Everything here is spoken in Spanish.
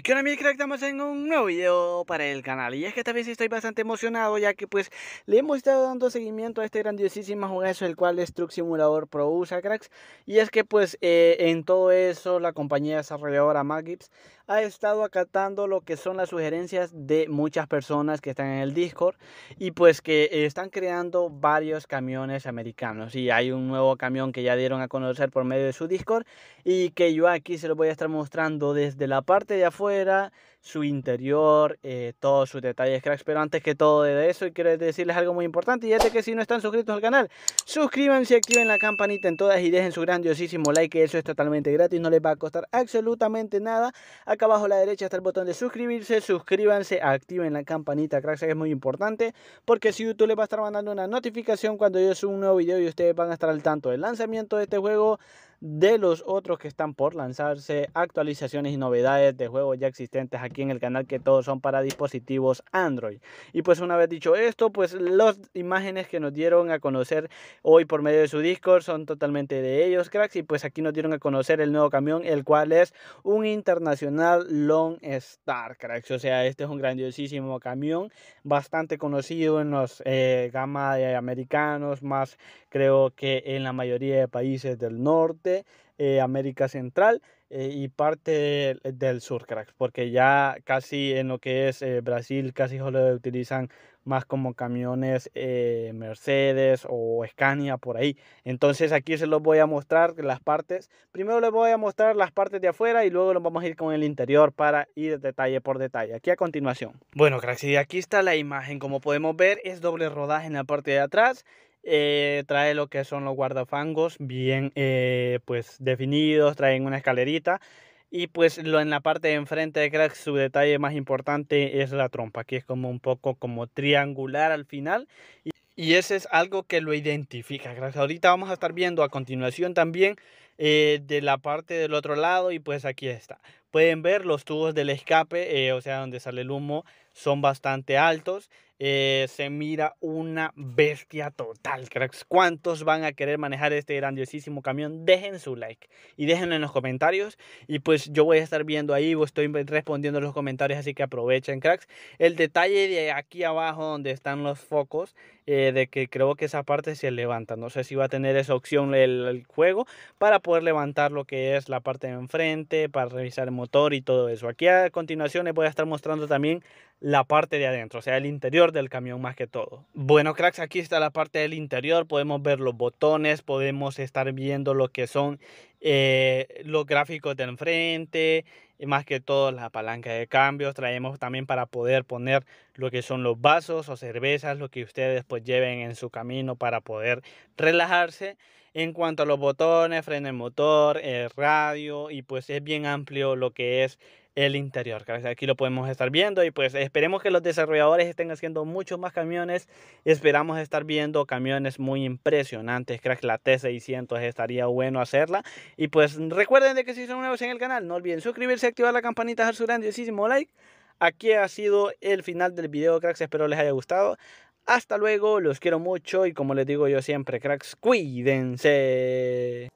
Y que ahora estamos en un nuevo video para el canal Y es que esta vez estoy bastante emocionado ya que pues le hemos estado dando seguimiento a este grandiosísimo juegazo El cual es Truck Simulator Pro usa cracks Y es que pues eh, en todo eso la compañía desarrolladora Magips Ha estado acatando lo que son las sugerencias de muchas personas que están en el Discord Y pues que están creando varios camiones americanos Y hay un nuevo camión que ya dieron a conocer por medio de su Discord Y que yo aquí se lo voy a estar mostrando desde la parte de afuera su interior, eh, todos sus detalles cracks. Pero antes que todo de eso, quiero decirles algo muy importante. Y es que si no están suscritos al canal, suscríbanse, activen la campanita en todas y dejen su grandiosísimo like. eso es totalmente gratis, no les va a costar absolutamente nada. Acá abajo a la derecha está el botón de suscribirse. Suscríbanse, activen la campanita cracks, que es muy importante. Porque si YouTube les va a estar mandando una notificación cuando yo subo un nuevo video y ustedes van a estar al tanto del lanzamiento de este juego de los otros que están por lanzarse, actualizaciones y novedades de juegos ya existentes aquí en el canal que todos son para dispositivos Android. Y pues una vez dicho esto, pues las imágenes que nos dieron a conocer hoy por medio de su Discord son totalmente de ellos, cracks. Y pues aquí nos dieron a conocer el nuevo camión, el cual es un internacional Long Star, cracks. O sea, este es un grandiosísimo camión, bastante conocido en los eh, gama de americanos, más creo que en la mayoría de países del norte eh, América Central eh, y parte del, sur, cracks, porque ya casi en lo que es eh, Brasil casi solo utilizan más como camiones Mercedes o Scania por ahí. Entonces aquí se los voy a mostrar las partes. Primero les voy a mostrar las partes de afuera y luego nos vamos a ir con el interior para ir detalle por detalle. Aquí a continuación. Bueno, cracks, y aquí está la imagen. Como podemos ver es doble rodaje en la parte de atrás eh, trae lo que son los guardafangos bien eh, pues definidos, traen una escalerita. Y pues lo, en la parte de enfrente de Crack su detalle más importante es la trompa, que es como un poco como triangular al final. Y, ese es algo que lo identifica. Ahorita vamos a estar viendo a continuación también eh, de la parte del otro lado y pues aquí está pueden ver los tubos del escape, eh, o sea, donde sale el humo, son bastante altos. Eh, se mira una bestia total, cracks. ¿Cuántos van a querer manejar este grandiosísimo camión? Dejen su like y déjenlo en los comentarios. Y pues yo voy a estar viendo ahí, estoy respondiendo los comentarios, así que aprovechen, cracks. El detalle de aquí abajo donde están los focos, eh, de que creo que esa parte se levanta. No sé si va a tener esa opción el, el juego para poder levantar lo que es la parte de enfrente, para revisar el motor y todo eso. Aquí a continuación les voy a estar mostrando también la parte de adentro, o sea, el interior del camión más que todo. Bueno, cracks, aquí está la parte del interior, podemos ver los botones, podemos estar viendo lo que son eh, los gráficos de enfrente, más que todo la palanca de cambios, traemos también para poder poner lo que son los vasos o cervezas, lo que ustedes pues lleven en su camino para poder relajarse. En cuanto a los botones, freno de motor, radio y pues es bien amplio lo que es el interior. Aquí lo podemos estar viendo y pues esperemos que los desarrolladores estén haciendo muchos más camiones. Esperamos estar viendo camiones muy impresionantes. Cracks, la T600 estaría bueno hacerla. Y pues recuerden de que si son nuevos en el canal, no olviden suscribirse, activar la campanita, dar su grandísimo like. Aquí ha sido el final del video, cracks. Espero les haya gustado. Hasta luego, los quiero mucho y como les digo yo siempre, cracks, cuídense.